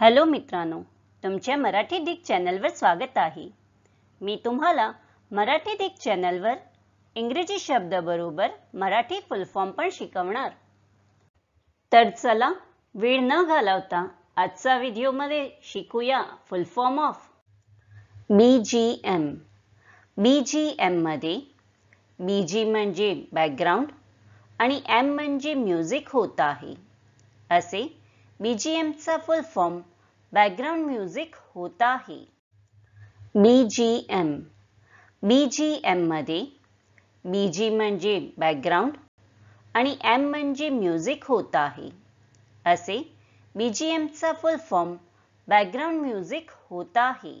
hello मित्रांनो तुमच्या Marathi Dick चॅनलवर स्वागत आहे मी तुम्हाला मराठी डिक चॅनलवर इंग्रजी शब्दाबरोबर मराठी फुलफॉर्म पण शिकवणार तर चला वेळ न घालवता आजचा व्हिडिओमध्ये शिकूया full form of B G M B G मध्ये बी जी म्हणजे बॅकग्राऊंड आणि एम म्हणजे म्युझिक होत आहे असे बीजीएमचा फुल फॉर्म बॅकग्राऊंड म्युझिक होत आहे बीजीएम बीजीएम मध्ये बीजी म्हणजे बॅकग्राऊंड आणि एम म्हणजे म्युझिक होत आहे असे बीजीएमचा फुल फॉर्म बॅकग्राऊंड म्युझिक होत आहे